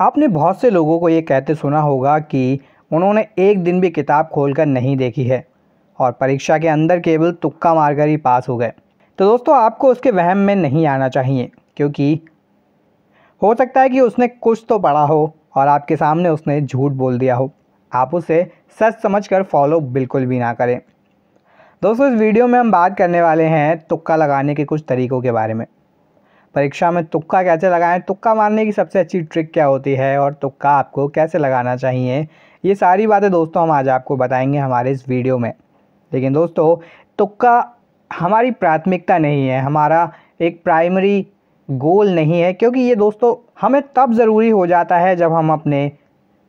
आपने बहुत से लोगों को ये कहते सुना होगा कि उन्होंने एक दिन भी किताब खोलकर नहीं देखी है और परीक्षा के अंदर केवल तुक्का मारकर ही पास हो गए तो दोस्तों आपको उसके वहम में नहीं आना चाहिए क्योंकि हो सकता है कि उसने कुछ तो पढ़ा हो और आपके सामने उसने झूठ बोल दिया हो आप उसे सच समझकर फॉलो बिल्कुल भी ना करें दोस्तों इस वीडियो में हम बात करने वाले हैं तुक्का लगाने के कुछ तरीक़ों के बारे में परीक्षा में तुक्का कैसे लगाएं तुक्का मारने की सबसे अच्छी ट्रिक क्या होती है और तुक्का आपको कैसे लगाना चाहिए ये सारी बातें दोस्तों हम आज आपको बताएंगे हमारे इस वीडियो में लेकिन दोस्तों तुक्का हमारी प्राथमिकता नहीं है हमारा एक प्राइमरी गोल नहीं है क्योंकि ये दोस्तों हमें तब ज़रूरी हो जाता है जब हम अपने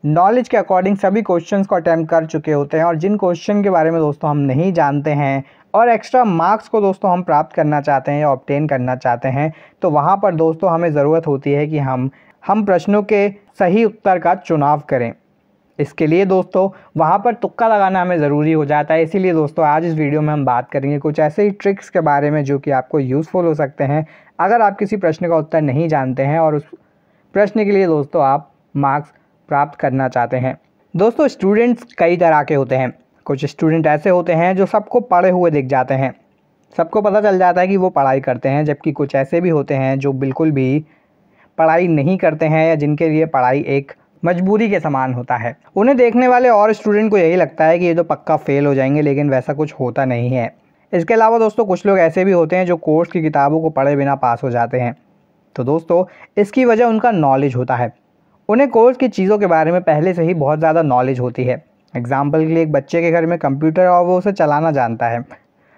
नॉलेज के अकॉर्डिंग सभी क्वेश्चन को अटैम्प्ट कर चुके होते हैं और जिन क्वेश्चन के बारे में दोस्तों हम नहीं जानते हैं और एक्स्ट्रा मार्क्स को दोस्तों हम प्राप्त करना चाहते हैं या ऑप्टेन करना चाहते हैं तो वहाँ पर दोस्तों हमें ज़रूरत होती है कि हम हम प्रश्नों के सही उत्तर का चुनाव करें इसके लिए दोस्तों वहाँ पर तुक्का लगाना हमें ज़रूरी हो जाता है इसीलिए दोस्तों आज इस वीडियो में हम बात करेंगे कुछ ऐसे ही ट्रिक्स के बारे में जो कि आपको यूज़फुल हो सकते हैं अगर आप किसी प्रश्न का उत्तर नहीं जानते हैं और उस प्रश्न के लिए दोस्तों आप मार्क्स प्राप्त करना चाहते हैं दोस्तों स्टूडेंट्स कई तरह के होते हैं कुछ स्टूडेंट ऐसे होते हैं जो सबको पढ़े हुए दिख जाते हैं सबको पता चल जाता है कि वो पढ़ाई करते हैं जबकि कुछ ऐसे भी होते हैं जो बिल्कुल भी पढ़ाई नहीं करते हैं या जिनके लिए पढ़ाई एक मजबूरी के समान होता है उन्हें देखने वाले और स्टूडेंट को यही लगता है कि ये तो पक्का फ़ेल हो जाएंगे लेकिन वैसा कुछ होता नहीं है इसके अलावा दोस्तों कुछ लोग ऐसे भी होते हैं जो कोर्स की किताबों को पढ़े बिना पास हो जाते हैं तो दोस्तों इसकी वजह उनका नॉलेज होता है उन्हें कोर्स की चीज़ों के बारे में पहले से ही बहुत ज़्यादा नॉलेज होती है एग्ज़ाम्पल के लिए एक बच्चे के घर में कंप्यूटर और वो उसे चलाना जानता है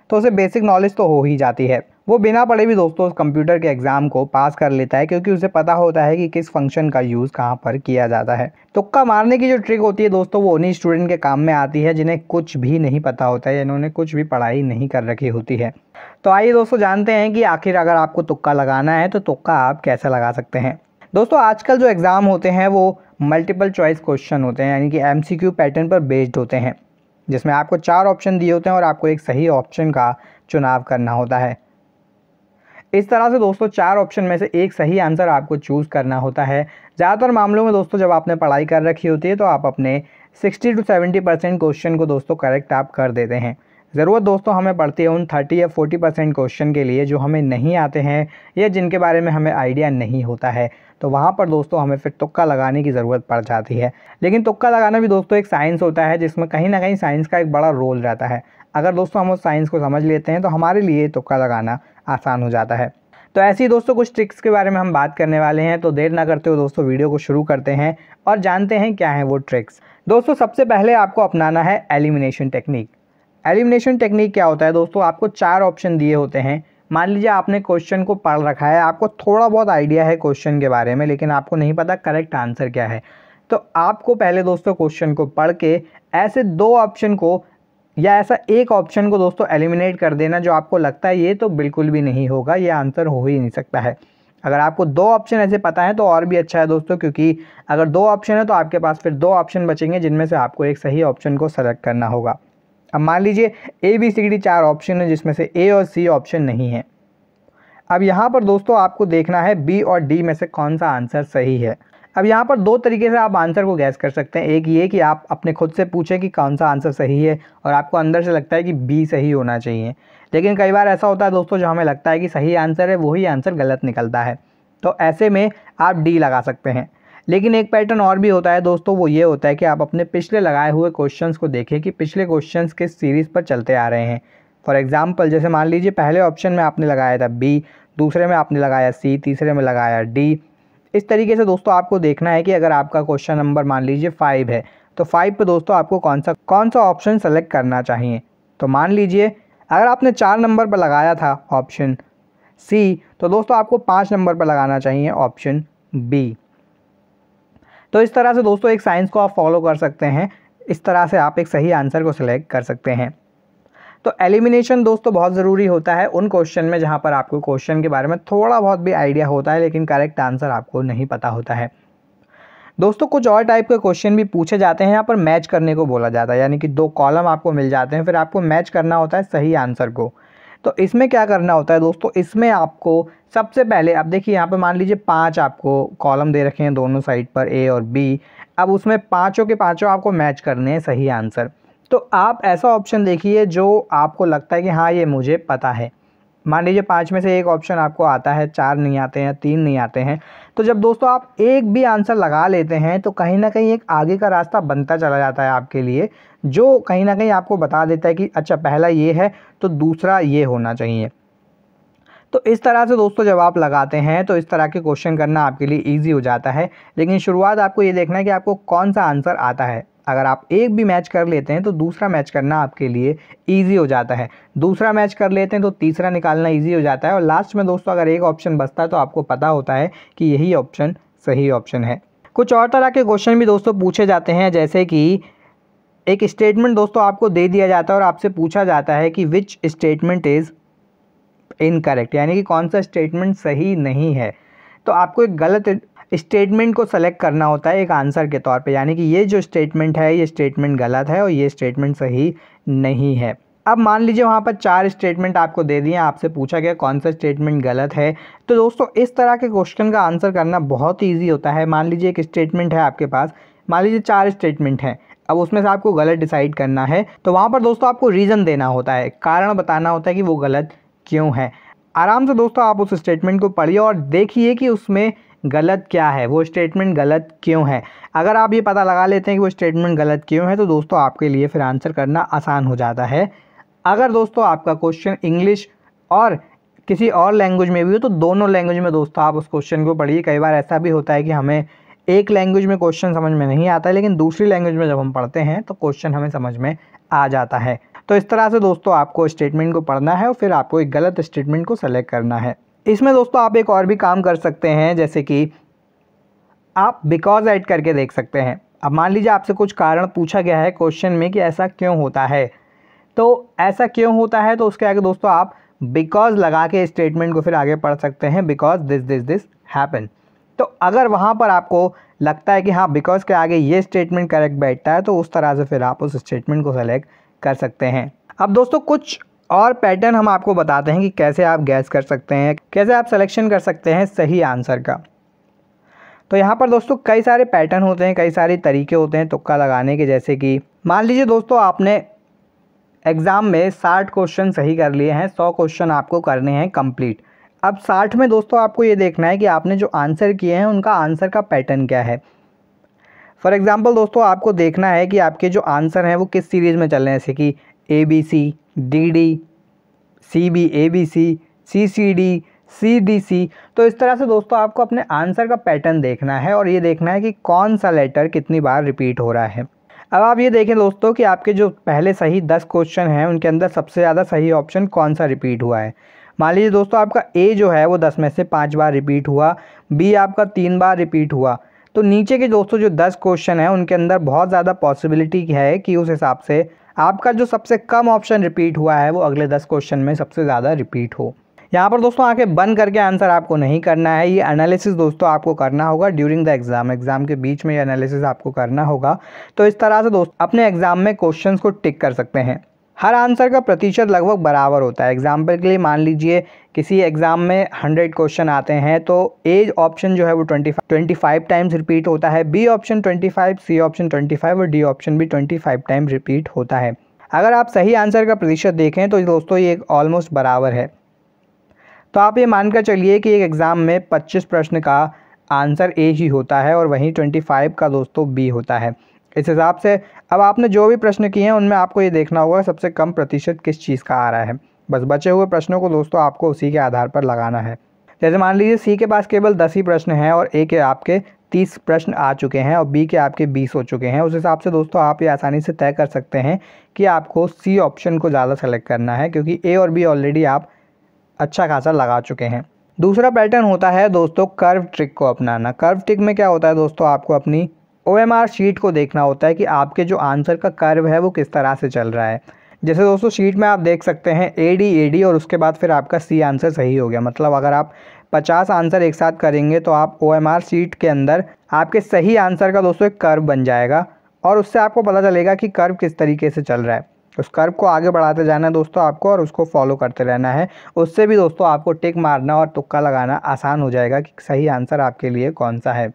तो उसे बेसिक नॉलेज तो हो ही जाती है वो बिना पढ़े भी दोस्तों उस कंप्यूटर के एग्ज़ाम को पास कर लेता है क्योंकि उसे पता होता है कि किस फंक्शन का यूज़ कहाँ पर किया जाता है तुक्का मारने की जो ट्रिक होती है दोस्तों वो उन्हीं स्टूडेंट के काम में आती है जिन्हें कुछ भी नहीं पता होता है इन्होंने कुछ भी पढ़ाई नहीं कर रखी होती है तो आइए दोस्तों जानते हैं कि आखिर अगर आपको तुक्का लगाना है तो तुक्का आप कैसे लगा सकते हैं दोस्तों आजकल जो एग्ज़ाम होते हैं वो मल्टीपल चॉइस क्वेश्चन होते हैं यानी कि एमसीक्यू पैटर्न पर बेस्ड होते हैं जिसमें आपको चार ऑप्शन दिए होते हैं और आपको एक सही ऑप्शन का चुनाव करना होता है इस तरह से दोस्तों चार ऑप्शन में से एक सही आंसर आपको चूज़ करना होता है ज़्यादातर मामलों में दोस्तों जब आपने पढ़ाई कर रखी होती है तो आप अपने sixty to seventy percent question को दोस्तों करेक्ट आप कर देते हैं ज़रूरत दोस्तों हमें पड़ती है उन थर्टी या फोर्टी परसेंट क्वेश्चन के लिए जो हमें नहीं आते हैं या जिनके बारे में हमें आइडिया नहीं होता है तो वहाँ पर दोस्तों हमें फिर तुक्का लगाने की ज़रूरत पड़ जाती है लेकिन तुक्का लगाना भी दोस्तों एक साइंस होता है जिसमें कहीं ना कहीं साइंस का एक बड़ा रोल रहता है अगर दोस्तों हम उस साइंस को समझ लेते हैं तो हमारे लिए तुक्का लगाना आसान हो जाता है तो ऐसे ही दोस्तों कुछ ट्रिक्स के बारे में हम बात करने वाले हैं तो देर ना करते हुए दोस्तों वीडियो को शुरू करते हैं और जानते हैं क्या है वो ट्रिक्स दोस्तों सबसे पहले आपको अपनाना है एलिमिनेशन टेक्निक एलिमिनेशन टेक्निक क्या होता है दोस्तों आपको चार ऑप्शन दिए होते हैं मान लीजिए आपने क्वेश्चन को पढ़ रखा है आपको थोड़ा बहुत आइडिया है क्वेश्चन के बारे में लेकिन आपको नहीं पता करेक्ट आंसर क्या है तो आपको पहले दोस्तों क्वेश्चन को पढ़ के ऐसे दो ऑप्शन को या ऐसा एक ऑप्शन को दोस्तों एलिमिनेट कर देना जो आपको लगता है ये तो बिल्कुल भी नहीं होगा ये आंसर हो ही नहीं सकता है अगर आपको दो ऑप्शन ऐसे पता है तो और भी अच्छा है दोस्तों क्योंकि अगर दो ऑप्शन है तो आपके पास फिर दो ऑप्शन बचेंगे जिनमें से आपको एक सही ऑप्शन को सेलेक्ट करना होगा अब मान लीजिए ए बी सी डी चार ऑप्शन है जिसमें से ए और सी ऑप्शन नहीं है अब यहाँ पर दोस्तों आपको देखना है बी और डी में से कौन सा आंसर सही है अब यहाँ पर दो तरीके से आप आंसर को गैस कर सकते हैं एक ये कि आप अपने खुद से पूछें कि कौन सा आंसर सही है और आपको अंदर से लगता है कि बी सही होना चाहिए लेकिन कई बार ऐसा होता है दोस्तों जो हमें लगता है कि सही आंसर है वही आंसर गलत निकलता है तो ऐसे में आप डी लगा सकते हैं लेकिन एक पैटर्न और भी होता है दोस्तों वो ये होता है कि आप अपने पिछले लगाए हुए क्वेश्चन को देखें कि पिछले क्वेश्चन किस सीरीज़ पर चलते आ रहे हैं फॉर एग्ज़ाम्पल जैसे मान लीजिए पहले ऑप्शन में आपने लगाया था बी दूसरे में आपने लगाया सी तीसरे में लगाया डी इस तरीके से दोस्तों आपको देखना है कि अगर आपका क्वेश्चन नंबर मान लीजिए फाइव है तो फाइव पे दोस्तों आपको कौन सा कौन सा ऑप्शन सेलेक्ट करना चाहिए तो मान लीजिए अगर आपने चार नंबर पर लगाया था ऑप्शन सी तो दोस्तों आपको पाँच नंबर पर लगाना चाहिए ऑप्शन बी तो इस तरह से दोस्तों एक साइंस को आप फॉलो कर सकते हैं इस तरह से आप एक सही आंसर को सिलेक्ट कर सकते हैं तो एलिमिनेशन दोस्तों बहुत ज़रूरी होता है उन क्वेश्चन में जहाँ पर आपको क्वेश्चन के बारे में थोड़ा बहुत भी आइडिया होता है लेकिन करेक्ट आंसर आपको नहीं पता होता है दोस्तों कुछ और टाइप के क्वेश्चन भी पूछे जाते हैं यहाँ पर मैच करने को बोला जाता है यानी कि दो कॉलम आपको मिल जाते हैं फिर आपको मैच करना होता है सही आंसर को तो इसमें क्या करना होता है दोस्तों इसमें आपको सबसे पहले अब देखिए यहाँ पे मान लीजिए पांच आपको कॉलम दे रखे हैं दोनों साइड पर ए और बी अब उसमें पांचों के पांचों आपको मैच करने हैं सही आंसर तो आप ऐसा ऑप्शन देखिए जो आपको लगता है कि हाँ ये मुझे पता है मान लीजिए पाँच में से एक ऑप्शन आपको आता है चार नहीं आते हैं तीन नहीं आते हैं तो जब दोस्तों आप एक भी आंसर लगा लेते हैं तो कहीं ना कहीं एक आगे का रास्ता बनता चला जाता है आपके लिए जो कहीं ना कहीं आपको बता देता है कि अच्छा पहला ये है तो दूसरा ये होना चाहिए तो इस तरह से दोस्तों जब आप लगाते हैं तो इस तरह के क्वेश्चन करना आपके लिए ईजी हो जाता है लेकिन शुरुआत आपको ये देखना है कि आपको कौन सा आंसर आता है अगर आप एक भी मैच कर लेते हैं तो दूसरा मैच करना आपके लिए ईजी हो जाता है दूसरा मैच कर लेते हैं तो तीसरा निकालना ईजी हो जाता है और लास्ट में दोस्तों अगर एक ऑप्शन बचता है तो आपको पता होता है कि यही ऑप्शन सही ऑप्शन है कुछ और तरह के क्वेश्चन भी दोस्तों पूछे जाते हैं जैसे कि एक स्टेटमेंट दोस्तों आपको दे दिया जाता है और आपसे पूछा जाता है कि विच स्टेटमेंट इज़ इनकरेक्ट यानी कि कौन सा स्टेटमेंट सही नहीं है तो आपको एक गलत स्टेटमेंट को सेलेक्ट करना होता है एक आंसर के तौर पे यानी कि ये जो स्टेटमेंट है ये स्टेटमेंट गलत है और ये स्टेटमेंट सही नहीं है अब मान लीजिए वहाँ पर चार स्टेटमेंट आपको दे दिए आपसे पूछा गया कौन सा स्टेटमेंट गलत है तो दोस्तों इस तरह के क्वेश्चन का आंसर करना बहुत ईजी होता है मान लीजिए एक स्टेटमेंट है आपके पास मान लीजिए चार स्टेटमेंट हैं अब उसमें से आपको गलत डिसाइड करना है तो वहाँ पर दोस्तों आपको रीज़न देना होता है कारण बताना होता है कि वो गलत क्यों है आराम से दोस्तों आप उस स्टेटमेंट को पढ़िए और देखिए कि उसमें गलत क्या है वो स्टेटमेंट गलत क्यों है अगर आप ये पता लगा लेते हैं कि वो स्टेटमेंट गलत क्यों है तो दोस्तों आपके लिए फिर आंसर करना आसान हो जाता है अगर दोस्तों आपका क्वेश्चन इंग्लिश और किसी और लैंग्वेज में भी हो तो दोनों लैंग्वेज में दोस्तों आप उस क्वेश्चन को पढ़िए कई बार ऐसा भी होता है कि हमें एक लैंग्वेज में क्वेश्चन समझ में नहीं आता है लेकिन दूसरी लैंग्वेज में जब हम पढ़ते हैं तो क्वेश्चन हमें समझ में आ जाता है तो इस तरह से दोस्तों आपको स्टेटमेंट को पढ़ना है और फिर आपको एक गलत स्टेटमेंट को सेलेक्ट करना है इसमें दोस्तों आप एक और भी काम कर सकते हैं जैसे कि आप बिकॉज ऐड करके देख सकते हैं अब मान लीजिए आपसे कुछ कारण पूछा गया है क्वेश्चन में कि ऐसा क्यों होता है तो ऐसा क्यों होता है तो उसके आगे दोस्तों आप बिकॉज लगा के स्टेटमेंट को फिर आगे पढ़ सकते हैं because this this this happen तो अगर वहाँ पर आपको लगता है कि हाँ बिकॉज के आगे ये स्टेटमेंट करेक्ट बैठता है तो उस तरह से फिर आप उस स्टेटमेंट को सेलेक्ट कर सकते हैं अब दोस्तों कुछ और पैटर्न हम आपको बताते हैं कि कैसे आप गैस कर सकते हैं कैसे आप सिलेक्शन कर सकते हैं सही आंसर का तो यहाँ पर दोस्तों कई सारे पैटर्न होते हैं कई सारे तरीके होते हैं तुक्का लगाने के जैसे कि मान लीजिए दोस्तों आपने एग्ज़ाम में साठ क्वेश्चन सही कर लिए हैं सौ क्वेश्चन आपको करने हैं कम्प्लीट अब साठ में दोस्तों आपको ये देखना है कि आपने जो आंसर किए हैं उनका आंसर का पैटर्न क्या है फॉर एग्ज़ाम्पल दोस्तों आपको देखना है कि आपके जो आंसर हैं वो किस सीरीज़ में चल रहे हैं जैसे कि A B C D D C B A C C C D C D C तो इस तरह से दोस्तों आपको अपने आंसर का पैटर्न देखना है और ये देखना है कि कौन सा लेटर कितनी बार रिपीट हो रहा है अब आप ये देखें दोस्तों कि आपके जो पहले सही दस क्वेश्चन हैं उनके अंदर सबसे ज़्यादा सही ऑप्शन कौन सा रिपीट हुआ है मान लीजिए दोस्तों आपका ए जो है वो दस में से पाँच बार रिपीट हुआ बी आपका तीन बार रिपीट हुआ तो नीचे के दोस्तों जो दस क्वेश्चन है उनके अंदर बहुत ज़्यादा पॉसिबिलिटी है कि उस हिसाब से आपका जो सबसे कम ऑप्शन रिपीट हुआ है वो अगले दस क्वेश्चन में सबसे ज़्यादा रिपीट हो यहाँ पर दोस्तों आंखें बंद करके आंसर आपको नहीं करना है ये एनालिसिस दोस्तों आपको करना होगा ड्यूरिंग द एग्ज़ाम एग्ज़ाम के बीच में ये एनालिसिस आपको करना होगा तो इस तरह से दोस्तों अपने एग्ज़ाम में क्वेश्चन को टिक कर सकते हैं हर आंसर का प्रतिशत लगभग बराबर होता है एग्जाम्पल के लिए मान लीजिए किसी एग्ज़ाम में हंड्रेड क्वेश्चन आते हैं तो एज ऑप्शन जो है वो twenty twenty five times repeat होता है B option twenty five C option twenty five और डी ऑप्शन भी ट्वेंटी फाइव टाइम्स रिपीट होता है अगर आप सही आंसर का प्रतिशत देखें तो दोस्तों ये ऑलमोस्ट बराबर है तो आप ये मानकर चलिए कि एक एग्ज़ाम में पच्चीस प्रश्न का आंसर ए ही होता है और वहीं ट्वेंटी फाइव का दोस्तों बी होता है इस हिसाब से अब आपने जो भी प्रश्न किए हैं उनमें आपको ये देखना होगा सबसे कम प्रतिशत किस चीज़ का आ रहा है बस बचे हुए प्रश्नों को दोस्तों आपको उसी के आधार पर लगाना है जैसे मान लीजिए सी के पास केवल दस ही प्रश्न हैं और ए के आपके तीस प्रश्न आ चुके हैं और बी के आपके बीस हो चुके हैं उस हिसाब से दोस्तों आप ये आसानी से तय कर सकते हैं कि आपको सी ऑप्शन को ज़्यादा सेलेक्ट करना है क्योंकि ए और बी ऑलरेडी आप अच्छा खासा लगा चुके हैं दूसरा पैटर्न होता है दोस्तों कर्व ट्रिक को अपनाना कर्व ट्रिक में क्या होता है दोस्तों आपको अपनी ओ शीट को देखना होता है कि आपके जो आंसर का कर्व है वो किस तरह से चल रहा है जैसे दोस्तों शीट में आप देख सकते हैं ए डी ए डी और उसके बाद फिर आपका सी आंसर सही हो गया मतलब अगर आप पचास आंसर एक साथ करेंगे तो आप ओ एम आर शीट के अंदर आपके सही आंसर का दोस्तों एक कर्व बन जाएगा और उससे आपको पता चलेगा कि कर्व किस तरीके से चल रहा है उस कर्व को आगे बढ़ाते जाना है दोस्तों आपको और उसको फॉलो करते रहना है उससे भी दोस्तों आपको टिक मारना और तुक्का लगाना आसान हो जाएगा कि सही आंसर आपके लिए कौन सा है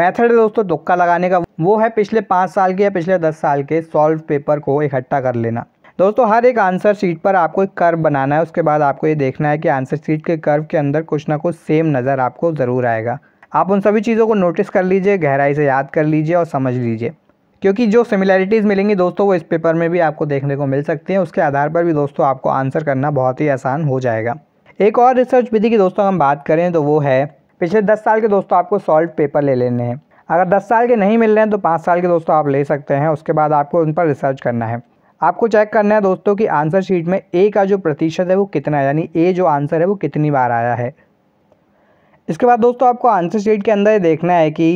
मेथड दोस्तों तुक्का लगाने का वो है पिछले पाँच साल के या पिछले दस साल के सॉल्व पेपर को इकट्ठा कर लेना दोस्तों हर एक आंसर शीट पर आपको एक कर्व बनाना है उसके बाद आपको ये देखना है कि आंसर शीट के कर्व के अंदर कुछ ना कुछ सेम नज़र आपको ज़रूर आएगा आप उन सभी चीज़ों को नोटिस कर लीजिए गहराई से याद कर लीजिए और समझ लीजिए क्योंकि जो सिमिलैरिटीज़ मिलेंगी दोस्तों वो इस पेपर में भी आपको देखने को मिल सकती हैं उसके आधार पर भी दोस्तों आपको आंसर करना बहुत ही आसान हो जाएगा एक और रिसर्च विधि की दोस्तों हम बात करें तो वो है पिछले दस साल के दोस्तों आपको सॉल्व पेपर ले लेने हैं अगर दस साल के नहीं मिल रहे हैं तो पाँच साल के दोस्तों आप ले सकते हैं उसके बाद आपको उन पर रिसर्च करना है आपको चेक करना है दोस्तों कि आंसर शीट में ए का जो प्रतिशत है वो कितना है यानी ए जो आंसर है वो कितनी बार आया है इसके बाद दोस्तों आपको आंसर शीट के अंदर देखना है कि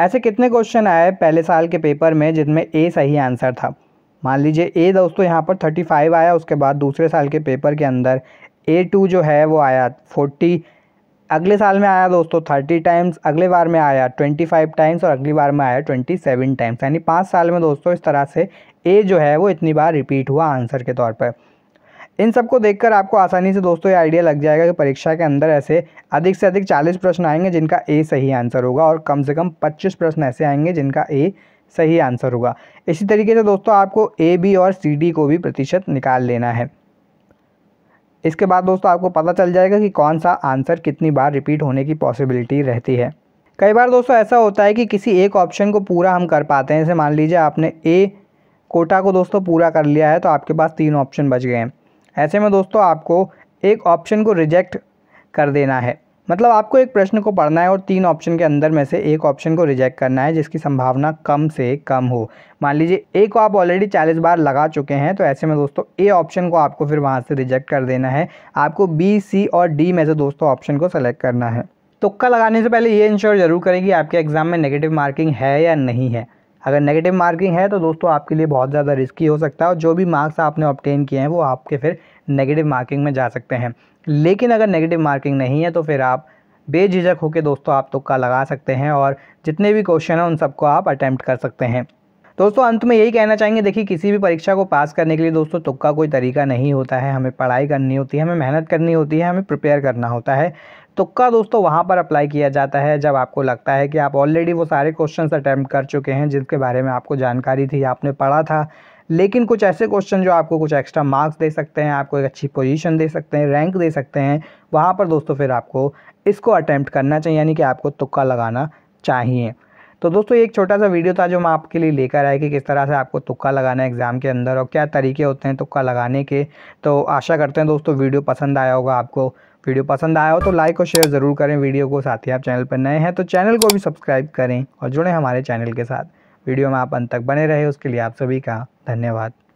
ऐसे कितने क्वेश्चन आए पहले साल के पेपर में जिनमें ए सही आंसर था मान लीजिए ए दोस्तों यहाँ पर थर्टी फाइव आया उसके बाद दूसरे साल के पेपर के अंदर ए टू जो है वो आया फोर्टी अगले साल में आया दोस्तों थर्टी टाइम्स अगले बार में आया ट्वेंटी फाइव टाइम्स और अगली बार में आया ट्वेंटी सेवन टाइम्स यानी पाँच साल में दोस्तों इस तरह से ए जो है वो इतनी बार रिपीट हुआ आंसर के तौर पर इन सबको देखकर आपको आसानी से दोस्तों ये आइडिया लग जाएगा कि परीक्षा के अंदर ऐसे अधिक से अधिक चालीस प्रश्न आएंगे जिनका ए सही आंसर होगा और कम से कम पच्चीस प्रश्न ऐसे आएंगे जिनका ए सही आंसर होगा इसी तरीके से दोस्तों आपको ए बी और सी डी को भी प्रतिशत निकाल लेना है इसके बाद दोस्तों आपको पता चल जाएगा कि कौन सा आंसर कितनी बार रिपीट होने की पॉसिबिलिटी रहती है कई बार दोस्तों ऐसा होता है कि किसी एक ऑप्शन को पूरा हम कर पाते हैं जैसे मान लीजिए आपने ए कोटा को दोस्तों पूरा कर लिया है तो आपके पास तीन ऑप्शन बच गए हैं ऐसे में दोस्तों आपको एक ऑप्शन को रिजेक्ट कर देना है मतलब आपको एक प्रश्न को पढ़ना है और तीन ऑप्शन के अंदर में से एक ऑप्शन को रिजेक्ट करना है जिसकी संभावना कम से कम हो मान लीजिए ए को आप ऑलरेडी चालीस बार लगा चुके हैं तो ऐसे में दोस्तों ए ऑप्शन को आपको फिर वहाँ से रिजेक्ट कर देना है आपको बी सी और डी में से दोस्तों ऑप्शन को सेलेक्ट करना है तुक्का लगाने से पहले ये इंश्योर जरूर करें कि आपके एग्ज़ाम में नेगेटिव मार्किंग है या नहीं है अगर नेगेटिव मार्किंग है तो दोस्तों आपके लिए बहुत ज़्यादा रिस्की हो सकता है और जो भी मार्क्स आपने ऑप्टेन किए हैं वो आपके फिर नेगेटिव मार्किंग में जा सकते हैं लेकिन अगर नेगेटिव मार्किंग नहीं है तो फिर आप बेझिझक होकर दोस्तों आप तुक्का लगा सकते हैं और जितने भी क्वेश्चन हैं उन सबको आप अटैम्प्ट कर सकते हैं दोस्तों अंत में यही कहना चाहेंगे देखिए किसी भी परीक्षा को पास करने के लिए दोस्तों तुक्का कोई तरीका नहीं होता है हमें पढ़ाई करनी होती है हमें मेहनत करनी होती है हमें प्रिपेयर करना होता है तुक्का तो दोस्तों वहाँ पर अप्लाई किया जाता है जब आपको लगता है कि आप ऑलरेडी वो सारे क्वेश्चन अटैम्प्ट कर चुके हैं जिनके बारे में आपको जानकारी थी आपने पढ़ा था लेकिन कुछ ऐसे क्वेश्चन जो आपको कुछ एक्स्ट्रा मार्क्स दे सकते हैं आपको एक अच्छी पोजीशन दे सकते हैं रैंक दे सकते हैं वहाँ पर दोस्तों फिर आपको इसको अटैम्प्ट करना चाहिए यानी कि आपको तुक्का लगाना चाहिए तो दोस्तों एक छोटा सा वीडियो था जो मैं आपके लिए लेकर आया कि किस तरह से आपको तुक्का लगाना है एग्ज़ाम के अंदर और क्या तरीके होते हैं तुक्का लगाने के तो आशा करते हैं दोस्तों वीडियो पसंद आया होगा आपको वीडियो पसंद आया हो तो लाइक और शेयर ज़रूर करें वीडियो को साथ ही आप चैनल पर नए हैं तो चैनल को भी सब्सक्राइब करें और जुड़ें हमारे चैनल के साथ वीडियो में आप अंत तक बने रहे उसके लिए आप सभी का धन्यवाद